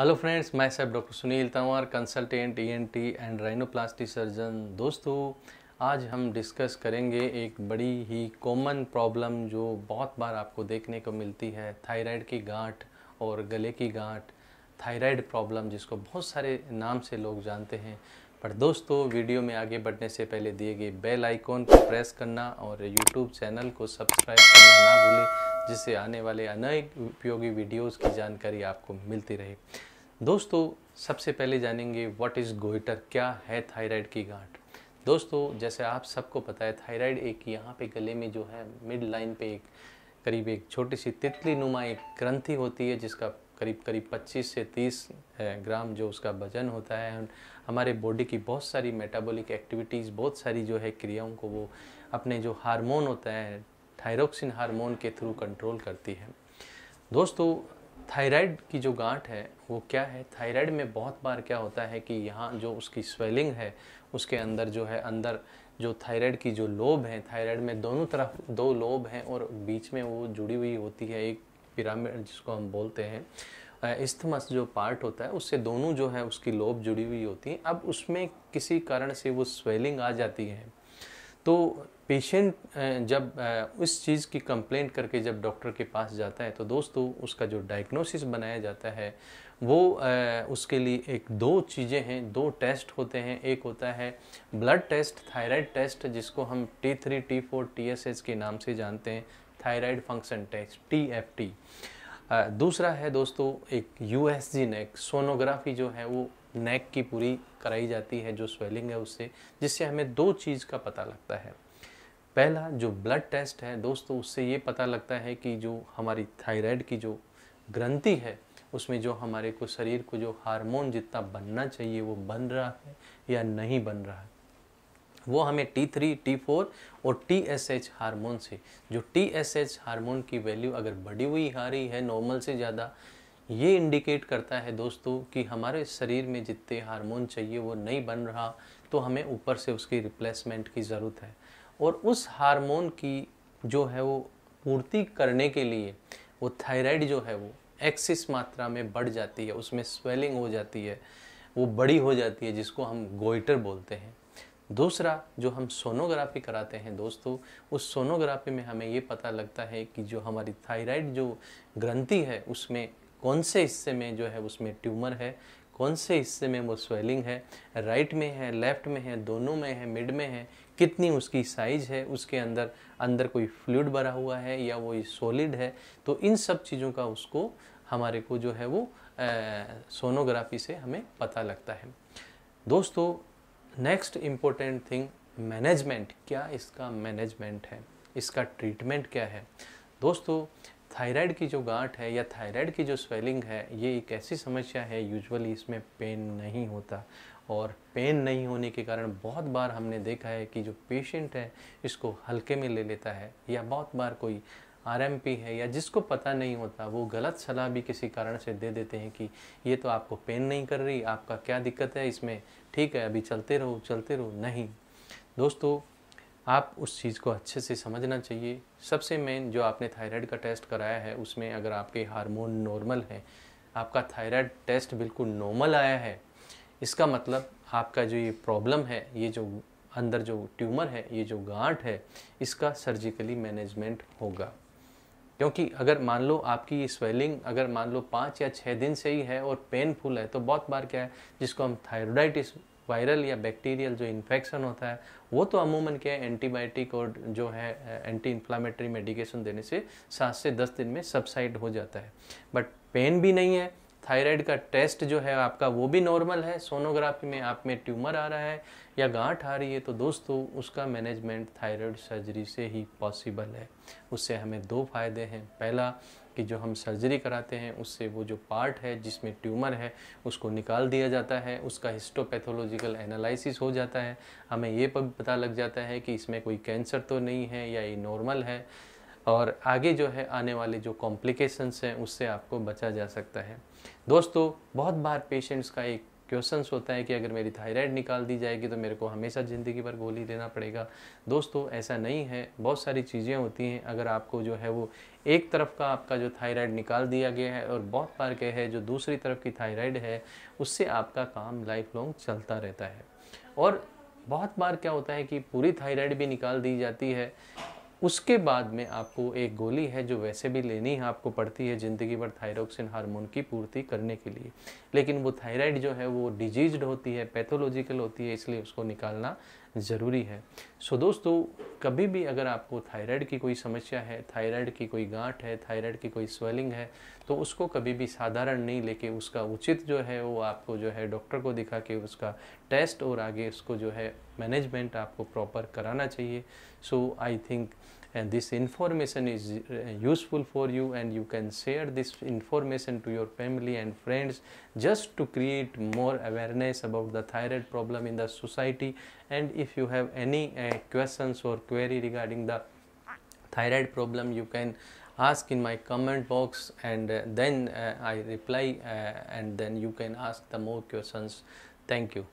Hello friends मैं साहब doctor Sunil Tanwar consultant ENT and rhinoplasty surgeon दोस्तों आज हम डिस्कस करेंगे एक बड़ी ही कॉमन प्रॉब्लम जो बहुत बार आपको देखने को मिलती है थायराइड की गांठ और गले की गांठ थायराइड प्रॉब्लम जिसको बहुत सारे नाम से लोग जानते हैं पर दोस्तों वीडियो में आगे बढ़ने से पहले दिए गए बेल आइकॉन को प्रेस करना और यूट्यूब चैनल को सब्सक्राइब करना ना भूलें जिससे आने वाले अनेक उपयोगी वीडियोस की जानकारी आपको मिलती रहे दोस्तों सबसे पहले जानेंगे व्हाट इज़ गोइटर क्या है थायराइड की गांठ दोस्तों जैसे आप सबको पता है थायराइड एक यहाँ पे गले में जो है मिड लाइन पे एक करीब एक छोटी सी तितली नुमा एक ग्रंथी होती है जिसका करीब करीब 25 से तीस ग्राम जो उसका वजन होता है हमारे बॉडी की बहुत सारी मेटाबॉलिक एक्टिविटीज़ बहुत सारी जो है क्रियाओं को वो अपने जो हार्मोन होता है थायरोक्सिन हार्मोन के थ्रू कंट्रोल करती है दोस्तों थायराइड की जो गांठ है वो क्या है थायराइड में बहुत बार क्या होता है कि यहाँ जो उसकी स्वेलिंग है उसके अंदर जो है अंदर जो थायराइड की जो लोब है थायराइड में दोनों तरफ दो लोब हैं और बीच में वो जुड़ी हुई होती है एक पिरामिड जिसको हम बोलते हैं इस्थमस जो पार्ट होता है उससे दोनों जो है उसकी लोब जुड़ी हुई होती हैं अब उसमें किसी कारण से वो स्वेलिंग आ जाती है तो पेशेंट जब उस चीज़ की कंप्लेंट करके जब डॉक्टर के पास जाता है तो दोस्तों उसका जो डायग्नोसिस बनाया जाता है वो उसके लिए एक दो चीज़ें हैं दो टेस्ट होते हैं एक होता है ब्लड टेस्ट थायराइड टेस्ट जिसको हम T three T four T S S के नाम से जानते हैं thyroid function test T F T दूसरा है दोस्तों एक U S G neck sonography जो है वो नेक की पूरी कराई जाती है जो स्वेलिंग है उससे जिससे हमें दो चीज़ का पता लगता है पहला जो ब्लड टेस्ट है दोस्तों उससे ये पता लगता है कि जो हमारी थायराइड की जो ग्रंथि है उसमें जो हमारे को शरीर को जो हार्मोन जितना बनना चाहिए वो बन रहा है या नहीं बन रहा है वो हमें टी थ्री टी फोर और टी एस एच हारमोन से जो टी एस एच हारमोन की वैल्यू अगर बढ़ी हुई आ रही है नॉर्मल से ज़्यादा ये इंडिकेट करता है दोस्तों कि हमारे शरीर में जितने हार्मोन चाहिए वो नहीं बन रहा तो हमें ऊपर से उसकी रिप्लेसमेंट की ज़रूरत है और उस हार्मोन की जो है वो पूर्ति करने के लिए वो थायराइड जो है वो एक्सिस मात्रा में बढ़ जाती है उसमें स्वेलिंग हो जाती है वो बड़ी हो जाती है जिसको हम गोइटर बोलते हैं दूसरा जो हम सोनोग्राफी कराते हैं दोस्तों उस सोनोग्राफी में हमें ये पता लगता है कि जो हमारी थायराइड जो ग्रंथि है उसमें कौन से हिस्से में जो है उसमें ट्यूमर है कौन से हिस्से में वो स्वेलिंग है राइट में है लेफ्ट में है दोनों में है मिड में है कितनी उसकी साइज है उसके अंदर अंदर कोई फ्लूड भरा हुआ है या वो सॉलिड है तो इन सब चीज़ों का उसको हमारे को जो है वो सोनोग्राफी से हमें पता लगता है दोस्तों नेक्स्ट इम्पोर्टेंट थिंग मैनेजमेंट क्या इसका मैनेजमेंट है इसका ट्रीटमेंट क्या है दोस्तों थायराइड की जो गांठ है या थायराइड की जो स्वेलिंग है ये एक ऐसी समस्या है यूजुअली इसमें पेन नहीं होता और पेन नहीं होने के कारण बहुत बार हमने देखा है कि जो पेशेंट है इसको हल्के में ले लेता है या बहुत बार कोई आरएमपी है या जिसको पता नहीं होता वो गलत सलाह भी किसी कारण से दे देते हैं कि ये तो आपको पेन नहीं कर रही आपका क्या दिक्कत है इसमें ठीक है अभी चलते रहो चलते रहो नहीं दोस्तों आप उस चीज़ को अच्छे से समझना चाहिए सबसे मेन जो आपने थायराइड का टेस्ट कराया है उसमें अगर आपके हार्मोन नॉर्मल हैं आपका थायराइड टेस्ट बिल्कुल नॉर्मल आया है इसका मतलब आपका जो ये प्रॉब्लम है ये जो अंदर जो ट्यूमर है ये जो गांठ है इसका सर्जिकली मैनेजमेंट होगा क्योंकि अगर मान लो आपकी स्वेलिंग अगर मान लो पाँच या छः दिन से ही है और पेनफुल है तो बहुत बार क्या है जिसको हम थायरोडाइटिस वायरल या बैक्टीरियल जो इन्फेक्शन होता है वो तो अमूमन क्या है एंटीबायोटिक और जो है एंटी इन्फ्लामेटरी मेडिकेशन देने से सात से दस दिन में सबसाइड हो जाता है बट पेन भी नहीं है थायराइड का टेस्ट जो है आपका वो भी नॉर्मल है सोनोग्राफी में आप में ट्यूमर आ रहा है या गांठ आ रही है तो दोस्तों उसका मैनेजमेंट थायराइड सर्जरी से ही पॉसिबल है उससे हमें दो फायदे हैं पहला कि जो हम सर्जरी कराते हैं उससे वो जो पार्ट है जिसमें ट्यूमर है उसको निकाल दिया जाता है उसका हिस्टोपैथोलॉजिकल एनालिसिस हो जाता है हमें ये पता लग जाता है कि इसमें कोई कैंसर तो नहीं है या ये नॉर्मल है और आगे जो है आने वाले जो कॉम्प्लिकेशंस हैं उससे आपको बचा जा सकता है दोस्तों बहुत बार पेशेंट्स का एक क्वेश्चन होता है कि अगर मेरी थायराइड निकाल दी जाएगी तो मेरे को हमेशा ज़िंदगी भर गोली लेना पड़ेगा दोस्तों ऐसा नहीं है बहुत सारी चीज़ें होती हैं अगर आपको जो है वो एक तरफ का आपका जो थायराइड निकाल दिया गया है और बहुत बार क्या है जो दूसरी तरफ की थायराइड है उससे आपका काम लाइफ लॉन्ग चलता रहता है और बहुत बार क्या होता है कि पूरी थायराइड भी निकाल दी जाती है उसके बाद में आपको एक गोली है जो वैसे भी लेनी है आपको पड़ती है ज़िंदगी भर थायरोक्सिन हार्मोन की पूर्ति करने के लिए लेकिन वो थायराइड जो है वो डिजीज्ड होती है पैथोलॉजिकल होती है इसलिए उसको निकालना ज़रूरी है सो so, दोस्तों कभी भी अगर आपको थायराइड की कोई समस्या है थायराइड की कोई गांठ है थायराइड की कोई स्वेलिंग है तो उसको कभी भी साधारण नहीं लेके उसका उचित जो है वो आपको जो है डॉक्टर को दिखा के उसका टेस्ट और आगे उसको जो है मैनेजमेंट आपको प्रॉपर कराना चाहिए so I think and this information is uh, useful for you and you can share this information to your family and friends just to create more awareness about the thyroid problem in the society and if you have any uh, questions or query regarding the thyroid problem you can ask in my comment box and uh, then uh, I reply uh, and then you can ask the more questions. Thank you.